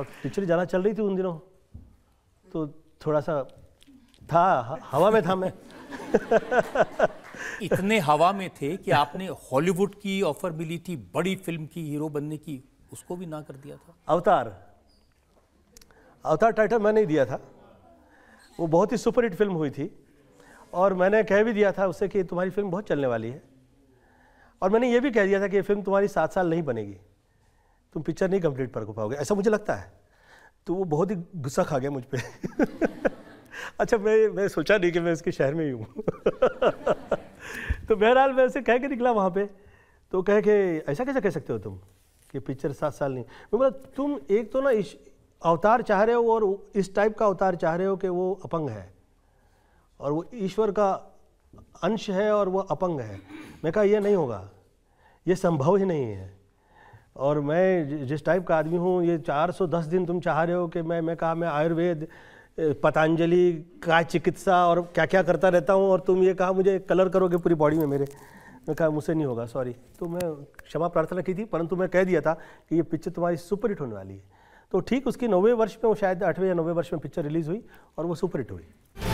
और पिक्चर ज़्यादा चल रही थी उन दिनों तो थोड़ा सा था हवा में था मैं इतने हवा में थे कि आपने हॉलीवुड की ऑफर मिली थी बड़ी फिल्म की हीरो बनने की उसको भी ना कर दिया था अवतार अवतार टाइटल मैंने ही दिया था वो बहुत ही सुपरहिट फिल्म हुई थी और मैंने कह भी दिया था उससे कि तुम्हारी फिल्म बहुत चलने वाली है और मैंने ये भी कह दिया था कि ये फिल्म तुम्हारी सात साल नहीं बनेगी तुम पिक्चर नहीं कंप्लीट कर पाओगे ऐसा मुझे लगता है तो वो बहुत ही गुस्सा खा गया मुझ पर अच्छा मैं मैं सोचा नहीं कि मैं इसके शहर में ही हूँ तो बहरहाल मैं उसे कह के निकला वहाँ पे तो कह के ऐसा कैसा कह सकते हो तुम कि पिक्चर सात साल नहीं मैं बोला तुम एक तो ना इस अवतार चाह रहे हो और इस टाइप का अवतार चाह रहे हो कि वो अपंग है और वो ईश्वर का अंश है और वो अपंग है मैं कहा यह नहीं होगा ये संभव ही नहीं है और मैं जिस टाइप का आदमी हूँ ये 410 दिन तुम चाह रहे हो कि मैं मैं कहा मैं आयुर्वेद पतंजलि का चिकित्सा और क्या क्या करता रहता हूँ और तुम ये कहा मुझे कलर करोगे पूरी बॉडी में मेरे मैं कहा मुझसे नहीं होगा सॉरी तो मैं क्षमा प्रार्थना की थी परंतु मैं कह दिया था कि ये पिक्चर तुम्हारी सुपर हिट होने वाली है तो ठीक उसकी नौवे वर्ष में वो शायद आठवें या नौवे वर्ष में पिक्चर रिलीज़ हुई और वो सुपर हिट हुई